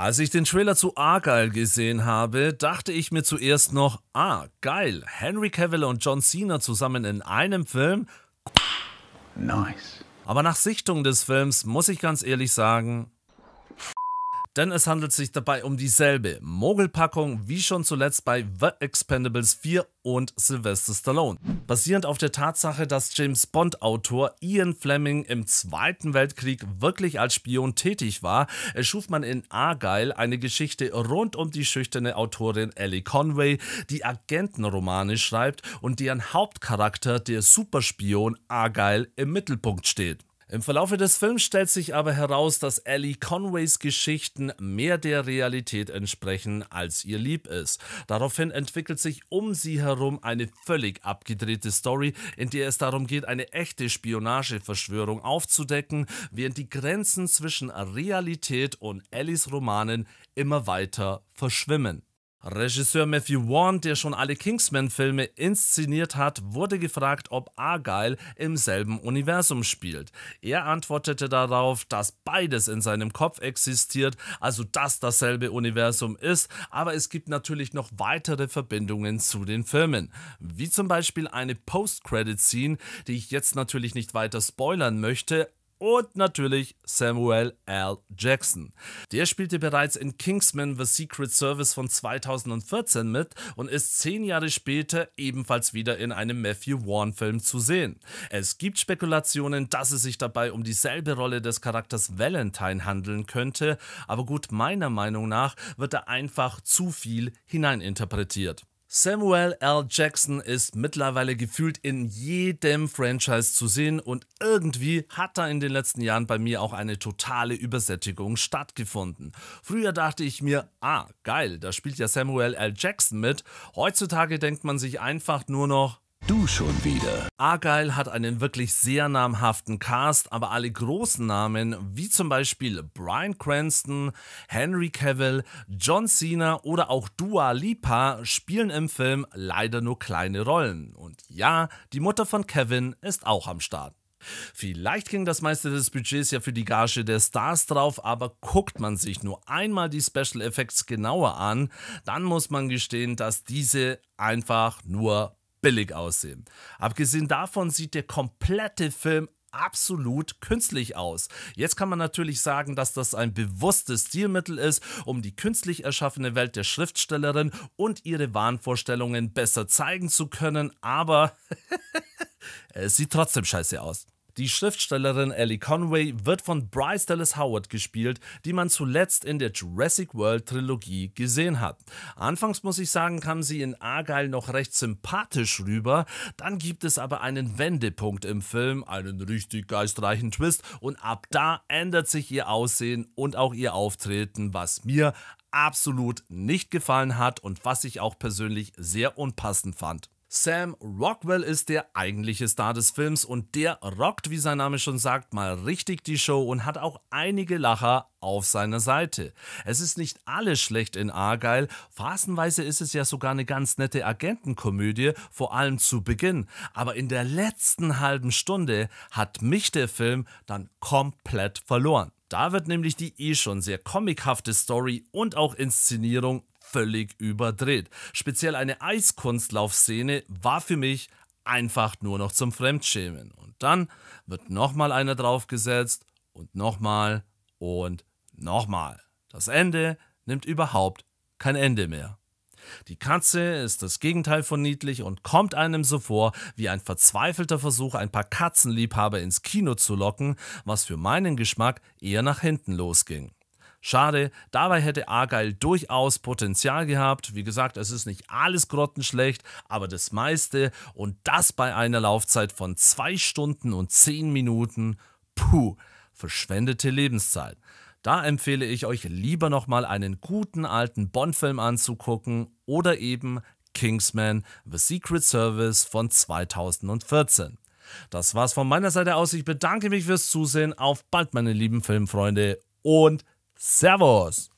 Als ich den Trailer zu Argyle gesehen habe, dachte ich mir zuerst noch, ah, geil, Henry Cavill und John Cena zusammen in einem Film. Nice. Aber nach Sichtung des Films muss ich ganz ehrlich sagen, denn es handelt sich dabei um dieselbe Mogelpackung wie schon zuletzt bei The Expendables 4 und Sylvester Stallone. Basierend auf der Tatsache, dass James Bond-Autor Ian Fleming im Zweiten Weltkrieg wirklich als Spion tätig war, erschuf man in Argyle eine Geschichte rund um die schüchterne Autorin Ellie Conway, die Agentenromane schreibt und deren Hauptcharakter der Superspion Argyle im Mittelpunkt steht. Im Verlaufe des Films stellt sich aber heraus, dass Ellie Conways Geschichten mehr der Realität entsprechen, als ihr lieb ist. Daraufhin entwickelt sich um sie herum eine völlig abgedrehte Story, in der es darum geht, eine echte Spionageverschwörung aufzudecken, während die Grenzen zwischen Realität und Ellies Romanen immer weiter verschwimmen. Regisseur Matthew Warren, der schon alle Kingsman-Filme inszeniert hat, wurde gefragt, ob Argyle im selben Universum spielt. Er antwortete darauf, dass beides in seinem Kopf existiert, also dass dasselbe Universum ist, aber es gibt natürlich noch weitere Verbindungen zu den Filmen, wie zum Beispiel eine Post-Credit-Scene, die ich jetzt natürlich nicht weiter spoilern möchte, und natürlich Samuel L. Jackson. Der spielte bereits in Kingsman The Secret Service von 2014 mit und ist zehn Jahre später ebenfalls wieder in einem Matthew Vaughn-Film zu sehen. Es gibt Spekulationen, dass es sich dabei um dieselbe Rolle des Charakters Valentine handeln könnte, aber gut, meiner Meinung nach wird da einfach zu viel hineininterpretiert. Samuel L. Jackson ist mittlerweile gefühlt in jedem Franchise zu sehen und irgendwie hat da in den letzten Jahren bei mir auch eine totale Übersättigung stattgefunden. Früher dachte ich mir, ah, geil, da spielt ja Samuel L. Jackson mit. Heutzutage denkt man sich einfach nur noch, Du schon wieder. Argyle hat einen wirklich sehr namhaften Cast, aber alle großen Namen, wie zum Beispiel Brian Cranston, Henry Cavill, John Cena oder auch Dua Lipa, spielen im Film leider nur kleine Rollen. Und ja, die Mutter von Kevin ist auch am Start. Vielleicht ging das meiste des Budgets ja für die Gage der Stars drauf, aber guckt man sich nur einmal die Special Effects genauer an, dann muss man gestehen, dass diese einfach nur billig aussehen. Abgesehen davon sieht der komplette Film absolut künstlich aus. Jetzt kann man natürlich sagen, dass das ein bewusstes Stilmittel ist, um die künstlich erschaffene Welt der Schriftstellerin und ihre Wahnvorstellungen besser zeigen zu können, aber es sieht trotzdem scheiße aus. Die Schriftstellerin Ellie Conway wird von Bryce Dallas Howard gespielt, die man zuletzt in der Jurassic World Trilogie gesehen hat. Anfangs muss ich sagen, kam sie in Argyle noch recht sympathisch rüber, dann gibt es aber einen Wendepunkt im Film, einen richtig geistreichen Twist und ab da ändert sich ihr Aussehen und auch ihr Auftreten, was mir absolut nicht gefallen hat und was ich auch persönlich sehr unpassend fand. Sam Rockwell ist der eigentliche Star des Films und der rockt, wie sein Name schon sagt, mal richtig die Show und hat auch einige Lacher auf seiner Seite. Es ist nicht alles schlecht in Argyle, phasenweise ist es ja sogar eine ganz nette Agentenkomödie, vor allem zu Beginn, aber in der letzten halben Stunde hat mich der Film dann komplett verloren. Da wird nämlich die eh schon sehr comichafte Story und auch Inszenierung völlig überdreht. Speziell eine Eiskunstlaufszene war für mich einfach nur noch zum Fremdschämen. Und dann wird nochmal einer draufgesetzt und nochmal und nochmal. Das Ende nimmt überhaupt kein Ende mehr. Die Katze ist das Gegenteil von niedlich und kommt einem so vor wie ein verzweifelter Versuch, ein paar Katzenliebhaber ins Kino zu locken, was für meinen Geschmack eher nach hinten losging. Schade, dabei hätte Argyle durchaus Potenzial gehabt. Wie gesagt, es ist nicht alles grottenschlecht, aber das meiste und das bei einer Laufzeit von 2 Stunden und 10 Minuten. Puh, verschwendete Lebenszeit. Da empfehle ich euch lieber nochmal einen guten alten Bond-Film anzugucken oder eben Kingsman The Secret Service von 2014. Das war's von meiner Seite aus. Ich bedanke mich fürs Zusehen. Auf bald, meine lieben Filmfreunde und Servus!